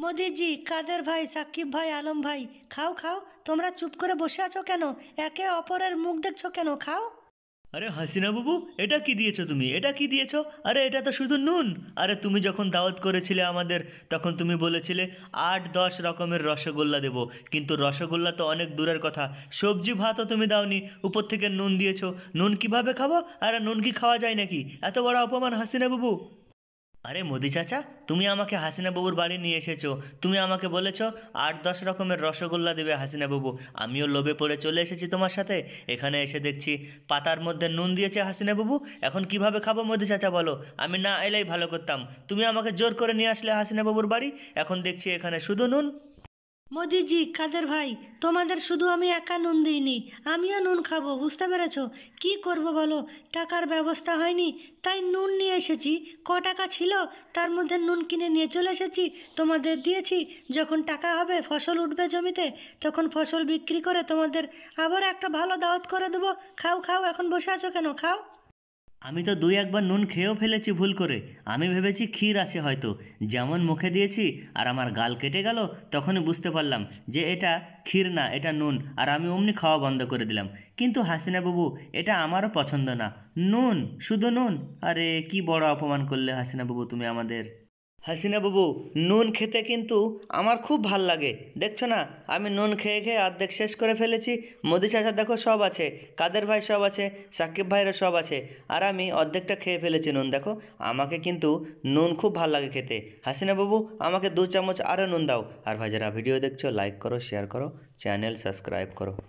মোদিজি কাদের ভাই সাকিব ভাই আলম ভাই খাও খাও তোমরা চুপ করে বসে আছো কেন একে অপরের মুখ দেখছো কেন খাও আরে হাসিনা বাবু এটা কি দিয়েছো তুমি এটা কি দিয়েছো আরে এটা তো শুধু নুন আরে তুমি যখন দাওয়াত করেছিলে আমাদের তখন তুমি বলেছিলে আট দশ রকমের রসগোল্লা দেব কিন্তু রসগোল্লা তো অনেক দূরের কথা সবজি ভাতও তুমি দাওনি উপর থেকে নুন দিয়েছো নুন কিভাবে খাবো আরে নুন কি খাওয়া যায় নাকি এত বড় অপমান হাসিনা বাবু আরে মোদি চাচা তুমি আমাকে হাসিনা বাবুর বাড়ি নিয়ে এসেছো তুমি আমাকে বলেছ আট দশ রকমের রসগোল্লা দেবে হাসিনা বাবু আমিও লোভে পড়ে চলে এসেছি তোমার সাথে এখানে এসে দেখছি পাতার মধ্যে নুন দিয়েছে হাসিনা বাবু এখন কিভাবে খাবো মোদি চাচা বলো আমি না এলেই ভালো করতাম তুমি আমাকে জোর করে নিয়ে আসলে হাসিনা বাবুর বাড়ি এখন দেখছি এখানে শুধু নুন মোদিজি কাদের ভাই তোমাদের শুধু আমি একা নুন দিইনি আমিও নুন খাবো বুঝতে পেরেছ কি করব বলো টাকার ব্যবস্থা হয়নি তাই নুন নিয়ে এসেছি ক টাকা ছিল তার মধ্যে নুন কিনে নিয়ে চলে এসেছি তোমাদের দিয়েছি যখন টাকা হবে ফসল উঠবে জমিতে তখন ফসল বিক্রি করে তোমাদের আবার একটা ভালো দাওয়াত করে দেবো খাও খাও এখন বসে আছো কেন খাও আমি তো দুই একবার নুন খেয়েও ফেলেছি ভুল করে আমি ভেবেছি ক্ষীর আছে হয়তো যেমন মুখে দিয়েছি আর আমার গাল কেটে গেল তখনই বুঝতে পারলাম যে এটা ক্ষীর না এটা নুন আর আমি অমনি খাওয়া বন্ধ করে দিলাম কিন্তু হাসিনা বাবু এটা আমারও পছন্দ না নুন শুধু নুন আরে কি বড় অপমান করলে হাসিনা বাবু তুমি আমাদের হাসিনা বাবু নুন খেতে কিন্তু আমার খুব ভাল লাগে দেখছো না আমি নুন খেয়ে খেয়ে অর্ধেক শেষ করে ফেলেছি মোদি চাচা দেখো সব আছে কাদের ভাই সব আছে সাকিব ভাইরা সব আছে আর আমি অর্ধেকটা খেয়ে ফেলেছি নুন দেখো আমাকে কিন্তু নুন খুব ভাল লাগে খেতে হাসিনা বাবু আমাকে দু চামচ আরও নুন দাও আর ভাই যারা ভিডিও দেখছো লাইক করো শেয়ার করো চ্যানেল সাবস্ক্রাইব করো